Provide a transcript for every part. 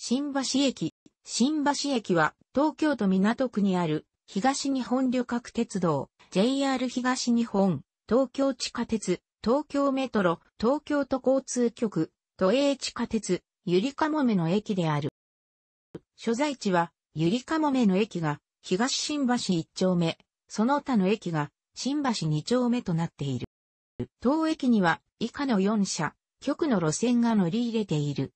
新橋駅。新橋駅は東京都港区にある東日本旅客鉄道、JR 東日本、東京地下鉄、東京メトロ、東京都交通局、都営地下鉄、ゆりかもめの駅である。所在地は、ゆりかもめの駅が東新橋1丁目、その他の駅が新橋2丁目となっている。当駅には以下の4社、局の路線が乗り入れている。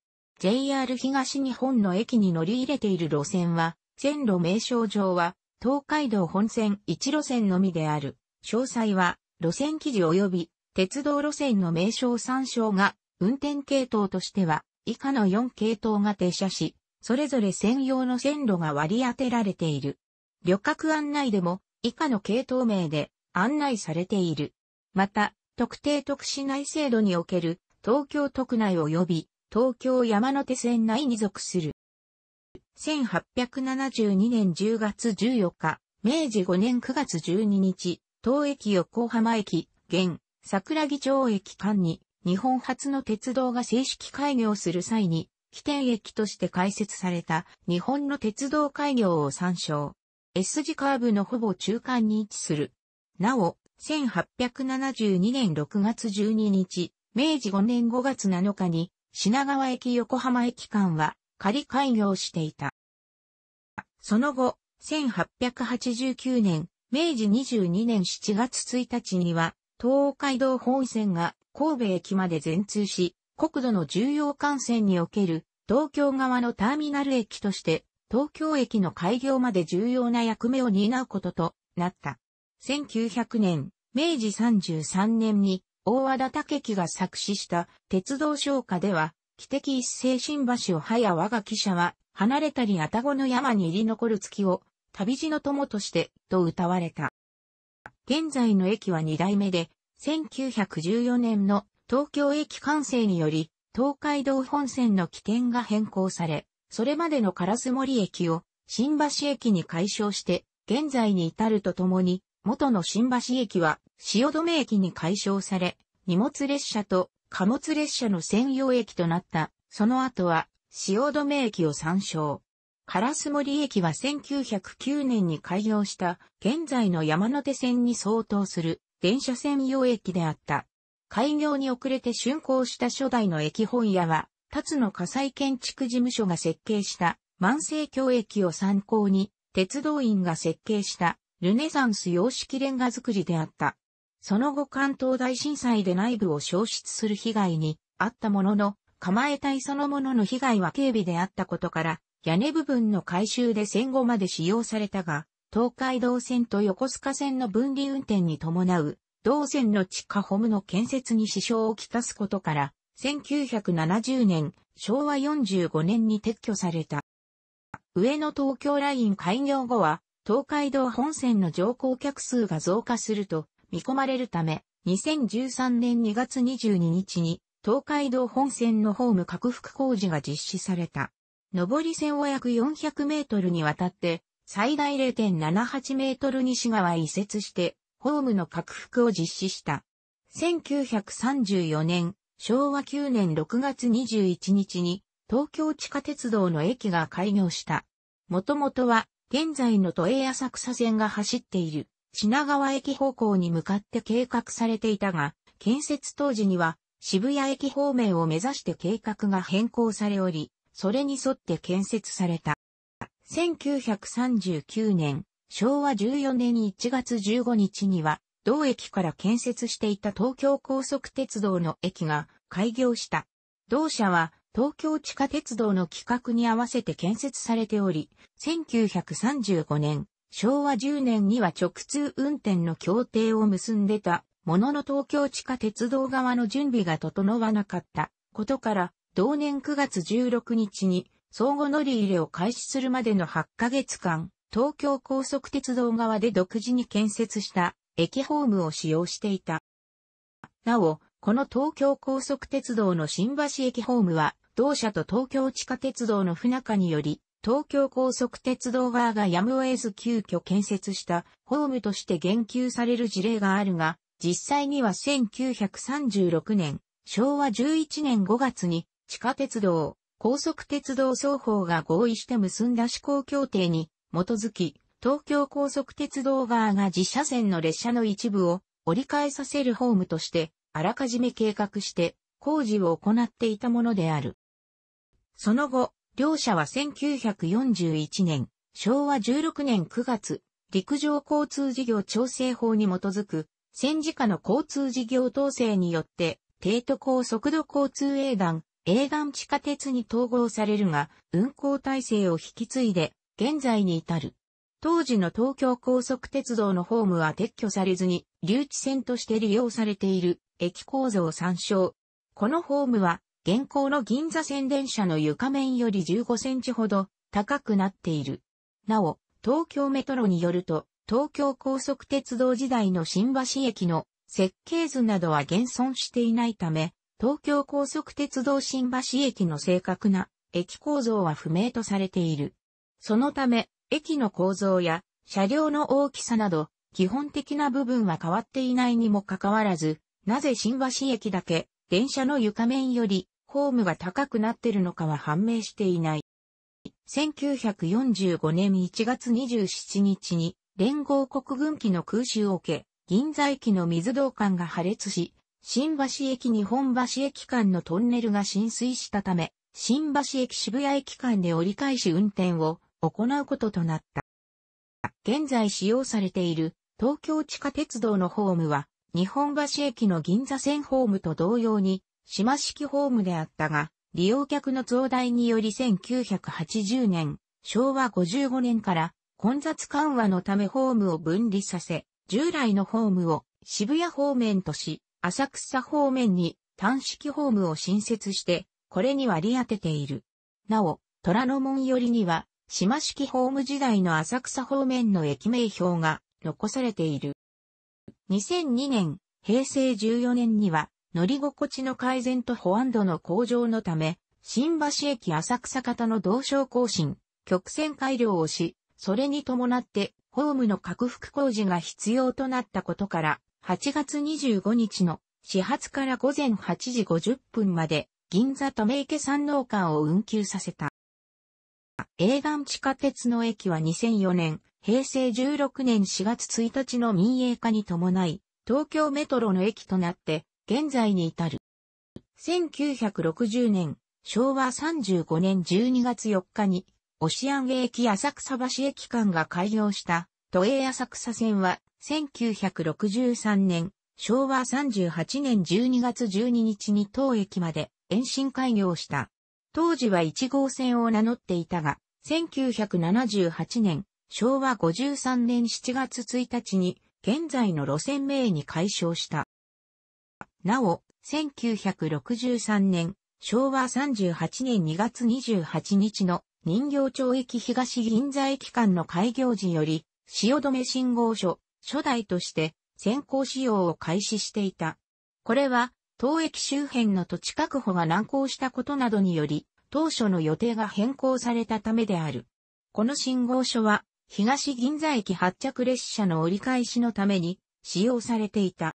JR 東日本の駅に乗り入れている路線は、線路名称上は、東海道本線1路線のみである。詳細は、路線記事及び、鉄道路線の名称参照が、運転系統としては、以下の4系統が停車し、それぞれ専用の線路が割り当てられている。旅客案内でも、以下の系統名で案内されている。また、特定特市内制度における東京都区内及び東京山手線内に属する。1872年10月14日、明治5年9月12日、東駅横浜駅、現、桜木町駅間に、日本初の鉄道が正式開業する際に、起点駅として開設された日本の鉄道開業を参照。S 字カーブのほぼ中間に位置する。なお、1872年6月12日、明治5年5月7日に品川駅横浜駅間は仮開業していた。その後、1889年、明治22年7月1日には、東海道本線が神戸駅まで全通し、国土の重要幹線における東京側のターミナル駅として、東京駅の開業まで重要な役目を担うこととなった。1900年、明治33年に大和田武樹が作詞した鉄道昇華では、汽笛一斉新橋を早我が記者は、離れたりあたごの山に入り残る月を、旅路の友として、と歌われた。現在の駅は2代目で、1914年の東京駅完成により、東海道本線の起点が変更され、それまでの烏森駅を新橋駅に改称して、現在に至るとともに、元の新橋駅は汐留駅に改称され、荷物列車と貨物列車の専用駅となった。その後は汐留駅を参照。烏森駅は1909年に開業した現在の山手線に相当する電車専用駅であった。開業に遅れて竣工した初代の駅本屋は、辰野火災建築事務所が設計した万世橋駅を参考に、鉄道員が設計したルネサンス様式レンガ造りであった。その後関東大震災で内部を消失する被害にあったものの、構え体そのものの被害は警備であったことから、屋根部分の改修で戦後まで使用されたが、東海道線と横須賀線の分離運転に伴う、同線の地下ホムの建設に支障をきたすことから、1970年、昭和45年に撤去された。上野東京ライン開業後は、東海道本線の乗降客数が増加すると見込まれるため、2013年2月22日に東海道本線のホーム拡幅工事が実施された。上り線を約400メートルにわたって、最大0.78メートル西側移設して、ホームの拡幅を実施した。1934年、昭和9年6月21日に、東京地下鉄道の駅が開業した。もともとは、現在の都営浅草線が走っている品川駅方向に向かって計画されていたが、建設当時には渋谷駅方面を目指して計画が変更されおり、それに沿って建設された。1939年、昭和14年1月15日には、同駅から建設していた東京高速鉄道の駅が開業した。同社は東京地下鉄道の企画に合わせて建設されており、1935年、昭和10年には直通運転の協定を結んでた、ものの東京地下鉄道側の準備が整わなかったことから、同年9月16日に相互乗り入れを開始するまでの8ヶ月間、東京高速鉄道側で独自に建設した駅ホームを使用していた。なお、この東京高速鉄道の新橋駅ホームは同社と東京地下鉄道の不仲により、東京高速鉄道側がやむを得ず急遽建設したホームとして言及される事例があるが、実際には1936年、昭和11年5月に地下鉄道、高速鉄道双方が合意して結んだ施行協定に基づき、東京高速鉄道側が自社線の列車の一部を折り返させるホームとして、あらかじめ計画して工事を行っていたものである。その後、両社は1941年、昭和16年9月、陸上交通事業調整法に基づく、戦時下の交通事業統制によって、帝都高速度交通営団、営団地下鉄に統合されるが、運行体制を引き継いで、現在に至る。当時の東京高速鉄道のホームは撤去されずに、留置線として利用されている、駅構造参照。このホームは、現行の銀座線電車の床面より15センチほど高くなっている。なお、東京メトロによると、東京高速鉄道時代の新橋駅の設計図などは現存していないため、東京高速鉄道新橋駅の正確な駅構造は不明とされている。そのため、駅の構造や車両の大きさなど、基本的な部分は変わっていないにもかかわらず、なぜ新橋駅だけ電車の床面よりホームが高くなってるのかは判明していない。1945年1月27日に連合国軍機の空襲を受け、銀座駅の水道管が破裂し、新橋駅日本橋駅間のトンネルが浸水したため、新橋駅渋谷駅間で折り返し運転を行うこととなった。現在使用されている東京地下鉄道のホームは、日本橋駅の銀座線ホームと同様に島式ホームであったが、利用客の増大により1980年、昭和55年から混雑緩和のためホームを分離させ、従来のホームを渋谷方面とし、浅草方面に単式ホームを新設して、これに割り当てている。なお、虎ノ門寄りには、島式ホーム時代の浅草方面の駅名標が残されている。2002年、平成14年には、乗り心地の改善と保安度の向上のため、新橋駅浅草方の同床更新、曲線改良をし、それに伴ってホームの拡幅工事が必要となったことから、8月25日の始発から午前8時50分まで銀座め池山王館を運休させた。映画地下鉄の駅は2004年、平成16年4月1日の民営化に伴い、東京メトロの駅となって現在に至る。1960年、昭和35年12月4日に、オシアン駅浅草橋駅間が開業した、都営浅草線は、1963年、昭和38年12月12日に当駅まで延伸開業した。当時は1号線を名乗っていたが、1978年、昭和53年7月1日に、現在の路線名に解消した。なお、1963年、昭和38年2月28日の人形町駅東銀座駅間の開業時より、汐留信号所、初代として先行使用を開始していた。これは、当駅周辺の土地確保が難航したことなどにより、当初の予定が変更されたためである。この信号所は、東銀座駅発着列車の折り返しのために使用されていた。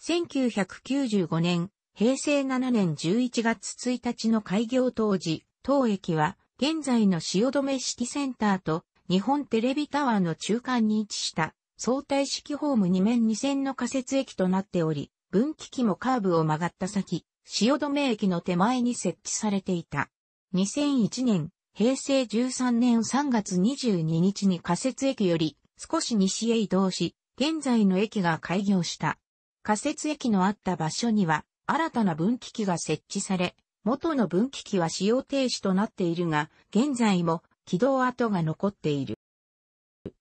1995年、平成7年11月1日の開業当時、当駅は現在の汐留式センターと日本テレビタワーの中間に位置した相対式ホーム2面2線の仮設駅となっており、分岐器もカーブを曲がった先、汐留駅の手前に設置されていた。2001年、平成13年3月22日に仮設駅より少し西へ移動し、現在の駅が開業した。仮設駅のあった場所には、新たな分岐器が設置され、元の分岐器は使用停止となっているが、現在も軌道跡が残っている。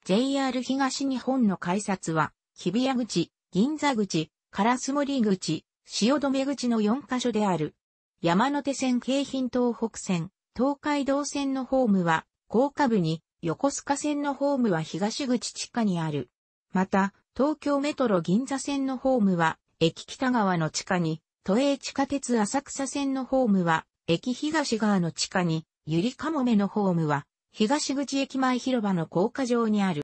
JR 東日本の改札は、日比谷口、銀座口、烏森口、止め口の4カ所である。山手線京浜東北線、東海道線のホームは、高架部に、横須賀線のホームは東口地下にある。また、東京メトロ銀座線のホームは、駅北側の地下に、都営地下鉄浅草線のホームは、駅東側の地下に、ゆりかもめのホームは、東口駅前広場の高架上にある。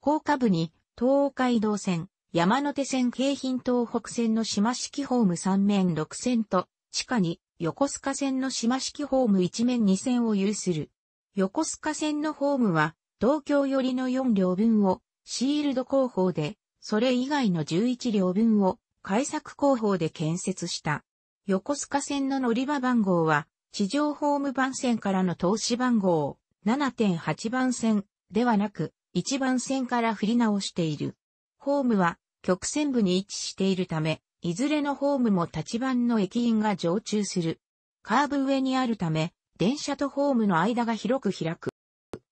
高架部に、東海道線、山手線京浜東北線の島式ホーム3面6線と、地下に、横須賀線の島式ホーム1面2線を有する。横須賀線のホームは、東京寄りの4両分を、シールド工法で、それ以外の11両分を改作工法で建設した。横須賀線の乗り場番号は、地上ホーム番線からの投資番号、を、7.8番線ではなく、1番線から振り直している。ホームは曲線部に位置しているため、いずれのホームも立番の駅員が常駐する。カーブ上にあるため、電車とホームの間が広く開く。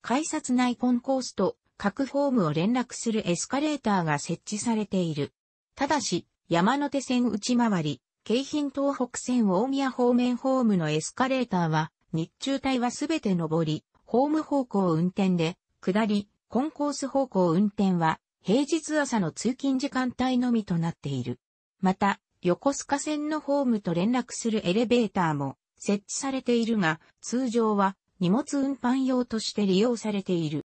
改札内コンコースと各ホームを連絡するエスカレーターが設置されている。ただし、山手線内回り、京浜東北線大宮方面ホームのエスカレーターは、日中帯はすべて上り、ホーム方向運転で、下り、コンコース方向運転は、平日朝の通勤時間帯のみとなっている。また、横須賀線のホームと連絡するエレベーターも設置されているが、通常は荷物運搬用として利用されている。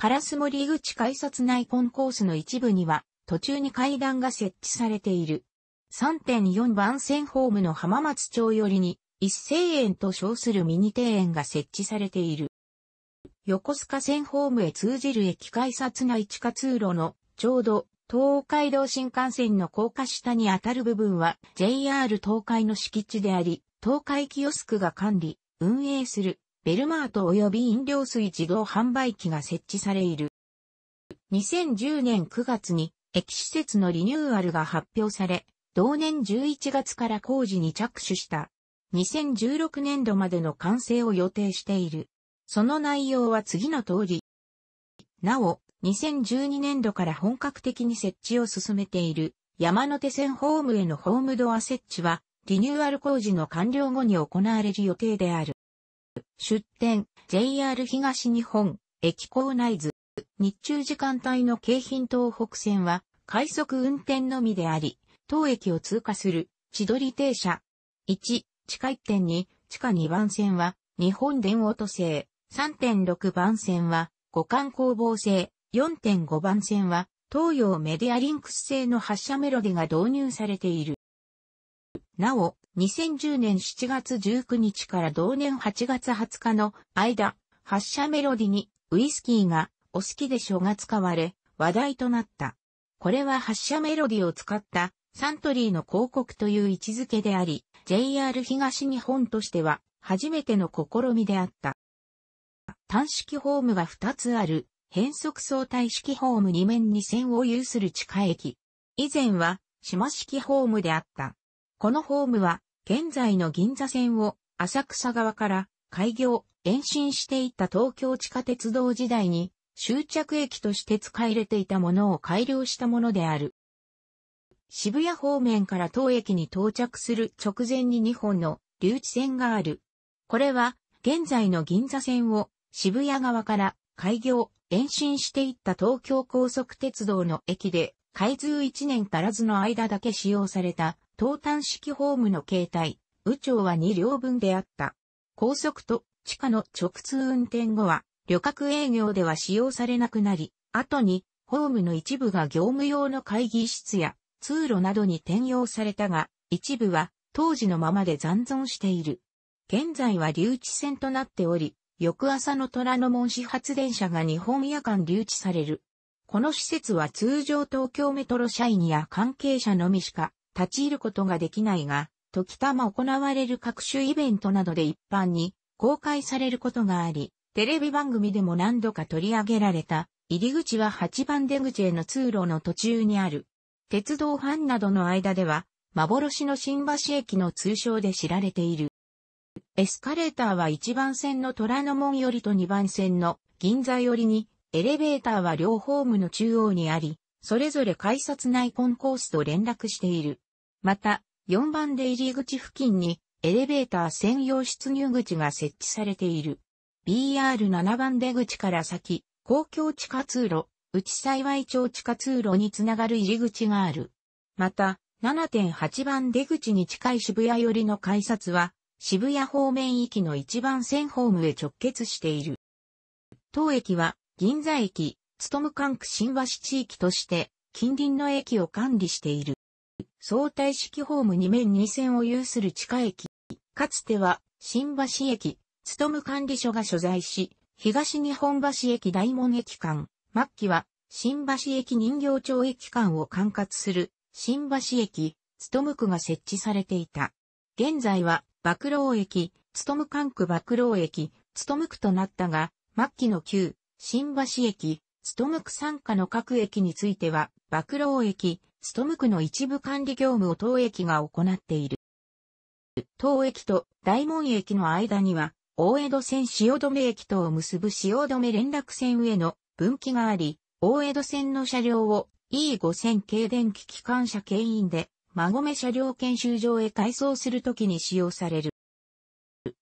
カラス森口改札内コンコースの一部には、途中に階段が設置されている。3.4番線ホームの浜松町寄りに、一斉園と称するミニ庭園が設置されている。横須賀線ホームへ通じる駅改札内地下通路の、ちょうど、東海道新幹線の高架下にあたる部分は JR 東海の敷地であり、東海キオスクが管理、運営する。ベルマート及び飲料水自動販売機が設置されいる。2010年9月に駅施設のリニューアルが発表され、同年11月から工事に着手した。2016年度までの完成を予定している。その内容は次の通り。なお、2012年度から本格的に設置を進めている山手線ホームへのホームドア設置はリニューアル工事の完了後に行われる予定である。出店、JR 東日本、駅構内図、日中時間帯の京浜東北線は、快速運転のみであり、当駅を通過する、千鳥停車。1、地下1.2、地下2番線は、日本電音製、3.6番線は、五感工房製、4.5番線は、東洋メディアリンクス製の発車メロディが導入されている。なお、2010年7月19日から同年8月20日の間、発射メロディにウイスキーがお好きでしょが使われ、話題となった。これは発射メロディを使ったサントリーの広告という位置づけであり、JR 東日本としては初めての試みであった。単式ホームが2つある変則相対式ホーム2面2線を有する地下駅。以前は島式ホームであった。このホームは、現在の銀座線を浅草側から開業、延伸していった東京地下鉄道時代に終着駅として使い入れていたものを改良したものである。渋谷方面から当駅に到着する直前に2本の留置線がある。これは現在の銀座線を渋谷側から開業、延伸していった東京高速鉄道の駅で開通1年足らずの間だけ使用された東端式ホームの形態、宇宙は2両分であった。高速と地下の直通運転後は、旅客営業では使用されなくなり、後に、ホームの一部が業務用の会議室や通路などに転用されたが、一部は当時のままで残存している。現在は留置線となっており、翌朝の虎ノ門始発電車が日本夜間留置される。この施設は通常東京メトロ社員や関係者のみしか立ち入ることができないが、時たま行われる各種イベントなどで一般に公開されることがあり、テレビ番組でも何度か取り上げられた、入り口は8番出口への通路の途中にある。鉄道ファンなどの間では、幻の新橋駅の通称で知られている。エスカレーターは1番線の虎ノ門寄りと2番線の銀座寄りに、エレベーターは両ホームの中央にあり、それぞれ改札内コンコースと連絡している。また、4番出入り口付近にエレベーター専用出入口が設置されている。BR7 番出口から先、公共地下通路、内幸町地下通路につながる入り口がある。また、7.8番出口に近い渋谷寄りの改札は、渋谷方面行きの1番線ホームへ直結している。当駅は、銀座駅、つとむ管区新橋地域として、近隣の駅を管理している。相対式ホーム2面2線を有する地下駅、かつては新橋駅、務管理所が所在し、東日本橋駅大門駅間、末期は新橋駅人形町駅間を管轄する新橋駅、務区が設置されていた。現在は、幕老駅、務管区幕老駅、務区となったが、末期の旧、新橋駅、務区参加の各駅については、幕老駅、ストム区の一部管理業務を当駅が行っている。当駅と大門駅の間には、大江戸線汐留駅とを結ぶ汐留連絡線への分岐があり、大江戸線の車両を E5000 系電気機関車牽引で、馬込車両研修場へ改装するときに使用される。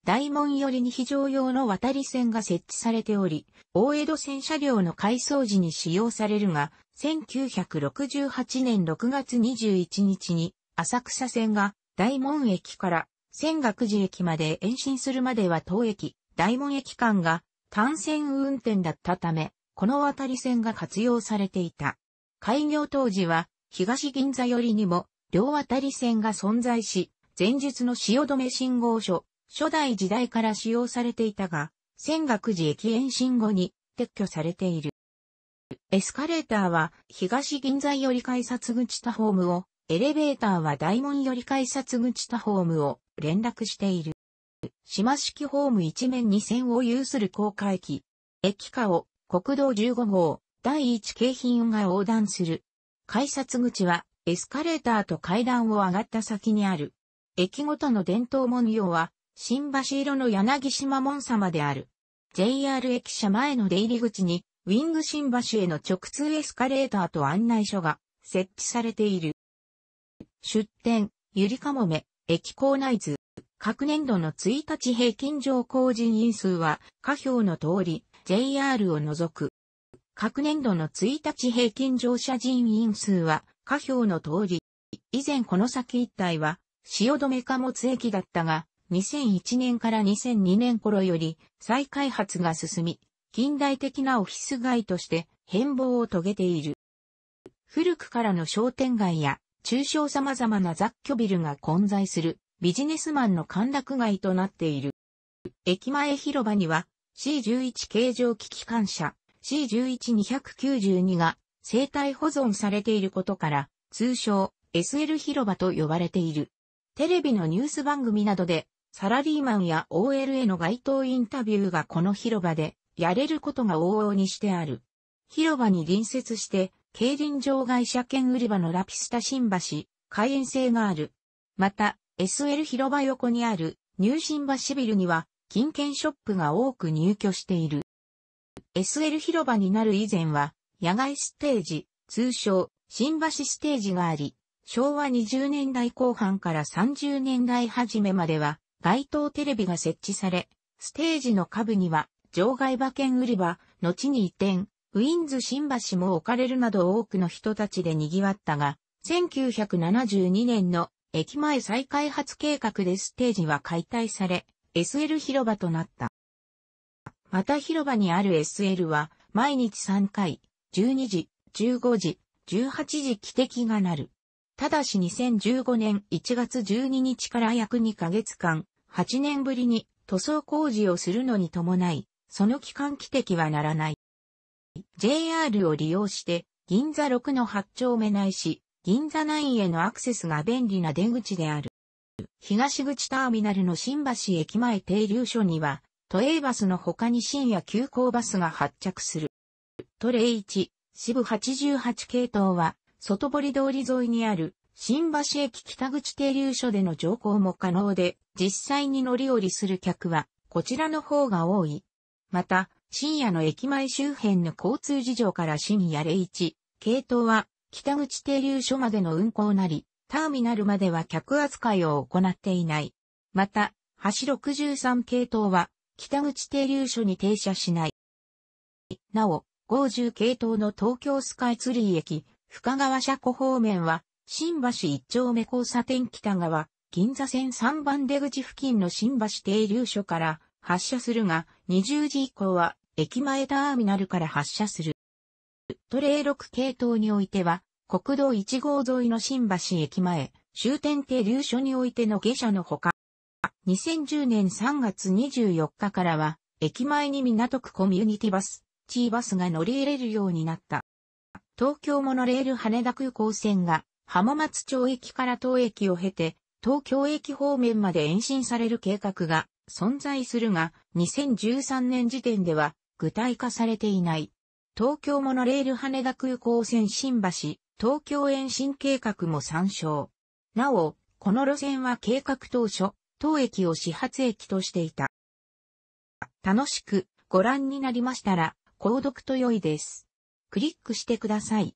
大門寄りに非常用の渡り線が設置されており、大江戸線車両の改装時に使用されるが、1968年6月21日に浅草線が大門駅から仙岳寺駅まで延伸するまでは当駅、大門駅間が単線運転だったため、この渡り線が活用されていた。開業当時は東銀座よりにも両渡り線が存在し、前述の止め信号所、初代時代から使用されていたが、仙岳寺駅延伸後に撤去されている。エスカレーターは東銀座より改札口多ホームを、エレベーターは大門より改札口多ホームを連絡している。島式ホーム一面二線を有する高架駅。駅下を国道15号第1京浜が横断する。改札口はエスカレーターと階段を上がった先にある。駅ごとの伝統文様は新橋色の柳島門様である。JR 駅舎前の出入り口にウィング新橋への直通エスカレーターと案内所が設置されている。出店、ゆりかもめ、駅構内図。各年度の1日平均乗降人員数は、下表の通り、JR を除く。各年度の1日平均乗車人員数は、下表の通り。以前この先一帯は、汐留貨物駅だったが、2001年から2002年頃より再開発が進み、近代的なオフィス街として変貌を遂げている。古くからの商店街や中小様々な雑居ビルが混在するビジネスマンの歓楽街となっている。駅前広場には C11 形状機機関車 C11292 が生態保存されていることから通称 SL 広場と呼ばれている。テレビのニュース番組などでサラリーマンや OL への街頭インタビューがこの広場でやれることが往々にしてある。広場に隣接して、競輪場外車券売り場のラピスタ新橋、開園性がある。また、SL 広場横にある、ニュー新橋ビルには、金券ショップが多く入居している。SL 広場になる以前は、野外ステージ、通称、新橋ステージがあり、昭和20年代後半から30年代初めまでは、街頭テレビが設置され、ステージの下部には場外馬券売り場、後に移転、ウィンズ新橋も置かれるなど多くの人たちで賑わったが、1972年の駅前再開発計画でステージは解体され、SL 広場となった。また広場にある SL は、毎日3回、12時、15時、18時汽笛が鳴る。ただし2015年1月12日から約2ヶ月間、8年ぶりに塗装工事をするのに伴い、その期間汽笛は鳴らない。JR を利用して、銀座6の8丁目ないし、銀座9へのアクセスが便利な出口である。東口ターミナルの新橋駅前停留所には、都営バスの他に深夜急行バスが発着する。都レ1、支部88系統は、外堀通り沿いにある、新橋駅北口停留所での乗降も可能で、実際に乗り降りする客は、こちらの方が多い。また、深夜の駅前周辺の交通事情から深夜01、系統は北口停留所までの運行なり、ターミナルまでは客扱いを行っていない。また、橋63系統は北口停留所に停車しない。なお、50系統の東京スカイツリー駅、深川車庫方面は、新橋一丁目交差点北側、銀座線3番出口付近の新橋停留所から、発車するが、20時以降は駅前ターミナルから発車する。トレイ6系統においては、国道1号沿いの新橋駅前、終点停留所においての下車のほか、2010年3月24日からは、駅前に港区コミュニティバス、T バスが乗り入れるようになった。東京モノレール羽田空港線が浜松町駅から当駅を経て東京駅方面まで延伸される計画が存在するが、2013年時点では具体化されていない。東京モノレール羽田空港線新橋、東京延伸計画も参照。なお、この路線は計画当初、当駅を始発駅としていた。楽しくご覧になりましたら、購読と良いです。クリックしてください。